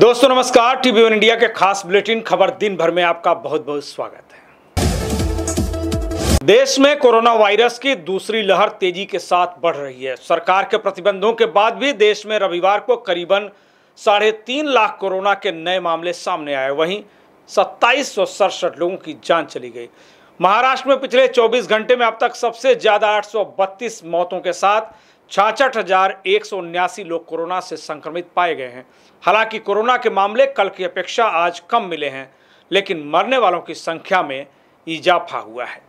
दोस्तों नमस्कार TV one India के खास बुलेटिन खबर दिन भर में आपका बहुत बहुत स्वागत है देश में कोरोना वायरस की दूसरी लहर तेजी के साथ बढ़ रही है सरकार के प्रतिबंधों के बाद भी देश में रविवार को करीबन साढ़े तीन लाख कोरोना के नए मामले सामने आए वहीं सत्ताईस सौ लोगों की जान चली गई महाराष्ट्र में पिछले 24 घंटे में अब तक सबसे ज़्यादा 832 मौतों के साथ छाछठ हजार एक सौ उन्यासी लोग कोरोना से संक्रमित पाए गए हैं हालांकि कोरोना के मामले कल की अपेक्षा आज कम मिले हैं लेकिन मरने वालों की संख्या में इजाफा हुआ है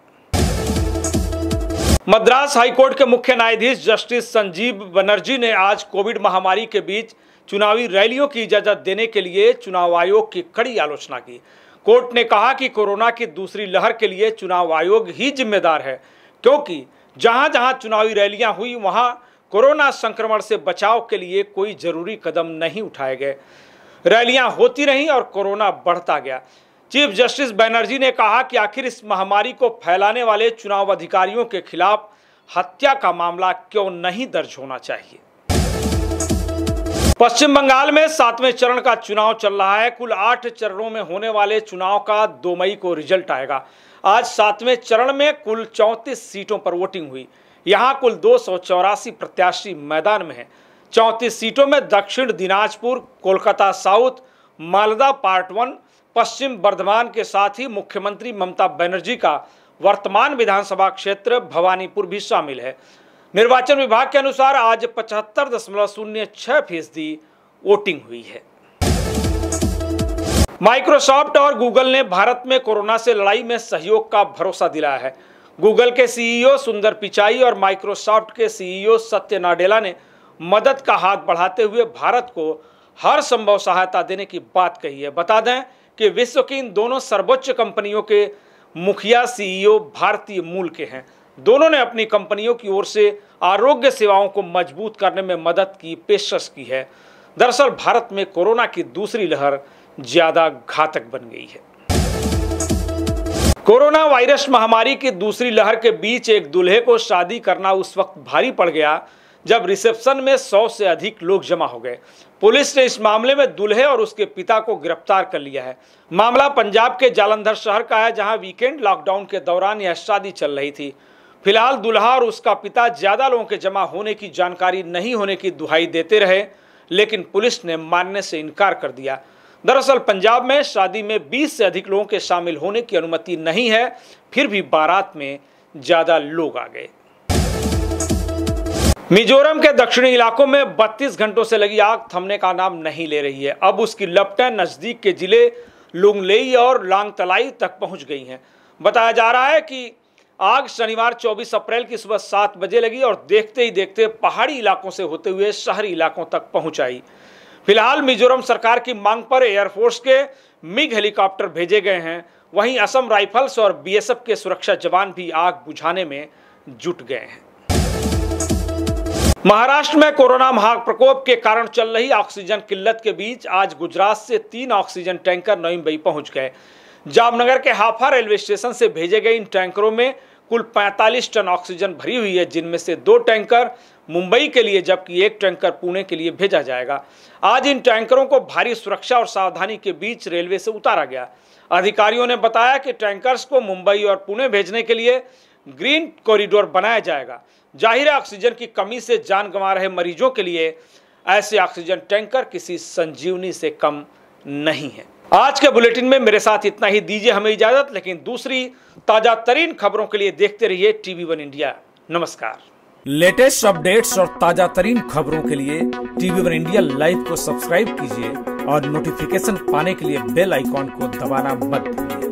मद्रास हाईकोर्ट के मुख्य न्यायाधीश जस्टिस संजीव बनर्जी ने आज कोविड महामारी के बीच चुनावी रैलियों की इजाजत देने के लिए चुनाव आयोग की कड़ी आलोचना की कोर्ट ने कहा कि कोरोना की दूसरी लहर के लिए चुनाव आयोग ही जिम्मेदार है क्योंकि जहां जहां चुनावी रैलियां हुई वहां कोरोना संक्रमण से बचाव के लिए कोई जरूरी कदम नहीं उठाए गए रैलियां होती रहीं और कोरोना बढ़ता गया चीफ जस्टिस बैनर्जी ने कहा कि आखिर इस महामारी को फैलाने वाले चुनाव अधिकारियों के खिलाफ हत्या का मामला क्यों नहीं दर्ज होना चाहिए पश्चिम बंगाल में सातवें चरण का चुनाव चल रहा है कुल आठ चरणों में होने वाले चुनाव का दो मई को रिजल्ट आएगा आज सातवें चरण में कुल चौंतीस सीटों पर वोटिंग हुई यहाँ कुल दो प्रत्याशी मैदान में हैं चौंतीस सीटों में दक्षिण Dinajpur Kolkata south Malda part one पश्चिम बर्धमान के साथ ही मुख्यमंत्री ममता बनर्जी का वर्तमान विधानसभा क्षेत्र भवानीपुर भी शामिल है निर्वाचन विभाग के अनुसार आज पचहत्तर दशमलव शून्य छह फीसदी वोटिंग हुई है माइक्रोसॉफ्ट और गूगल ने भारत में कोरोना से लड़ाई में सहयोग का भरोसा दिलाया है गूगल के सीईओ e सुंदर पिचाई और माइक्रोसॉफ्ट के सीईओ e सत्य नाडेला ने मदद का हाथ बढ़ाते हुए भारत को हर संभव सहायता देने की बात कही है बता दें कि विश्व की इन दोनों सर्वोच्च कंपनियों के मुखिया सीईओ e भारतीय मूल के हैं दोनों ने अपनी कंपनियों की ओर से आरोग्य सेवाओं को मजबूत करने में मदद की पेशकश की है दरअसल भारत में कोरोना की दूसरी लहर ज़्यादा घातक बन गई है कोरोना वायरस महामारी की दूसरी लहर के बीच एक दूल्हे को शादी करना उस वक्त भारी पड़ गया जब रिसेप्शन में सौ से अधिक लोग जमा हो गए पुलिस ने इस मामले में दूल्हे और उसके पिता को गिरफ्तार कर लिया है मामला पंजाब के जालंधर शहर का है जहां वीकेंड लॉकडाउन के दौरान यह शादी चल रही थी फिलहाल दूल्हा और उसका पिता ज्यादा लोगों के जमा होने की जानकारी नहीं होने की दुहाई देते रहे लेकिन पुलिस ने मानने से इनकार कर दिया दरअसल पंजाब में शादी में 20 से अधिक लोगों के शामिल होने की अनुमति नहीं है फिर भी बारात में ज़्यादा लोग आ गए मिजोरम के दक्षिणी इलाकों में 32 घंटों से लगी आग थमने का नाम नहीं ले रही है अब उसकी लपटें नज़दीक के जिले लुंगलेई और लांगतलाई तक पहुंच गई हैं बताया जा रहा है कि आग शनिवार 24 अप्रैल की सुबह सात बजे लगी और देखते ही देखते पहाड़ी इलाकों से होते हुए शहरी इलाकों तक पहुंच आई फिलहाल मिजोरम सरकार की मांग पर एयरफोर्स के मिग हेलीकॉप्टर भेजे गए हैं वहीं असम राइफल्स और बीएसएफ के सुरक्षा जवान भी आग बुझाने में जुट गए हैं महाराष्ट्र में कोरोना महाप्रकोप के कारण चल रही ऑक्सीजन किल्लत के बीच आज गुजरात से तीन ऑक्सीजन टैंकर नई मुंबई पहुंच गए जामनगर के हाफा रेलवे स्टेशन से भेजे गए इन टैंकरों में कुल 45 टन ऑक्सीजन भरी हुई है जिनमें से दो टैंकर मुंबई के लिए जबकि एक टैंकर पुणे के लिए भेजा जाएगा आज इन टैंकरों को भारी सुरक्षा और सावधानी के बीच रेलवे से उतारा गया अधिकारियों ने बताया कि टैंकर्स को मुंबई और पुणे भेजने के लिए ग्रीन कॉरिडोर बनाया जाएगा जाहिर ऑक्सीजन की कमी से जान गंवा रहे मरीजों के लिए ऐसे ऑक्सीजन टैंकर किसी संजीवनी से कम नहीं है आज के बुलेटिन में मेरे साथ इतना ही दीजिए हमें इजाज़त लेकिन दूसरी ताज़ा तरीन खबरों के लिए देखते रहिए टीवी वन इंडिया नमस्कार लेटेस्ट अपडेट्स और ताज़ा तरीन खबरों के लिए टीवी वन इंडिया लाइव को सब्सक्राइब कीजिए और नोटिफिकेशन पाने के लिए बेल आइकॉन को दबाना मत भूलिए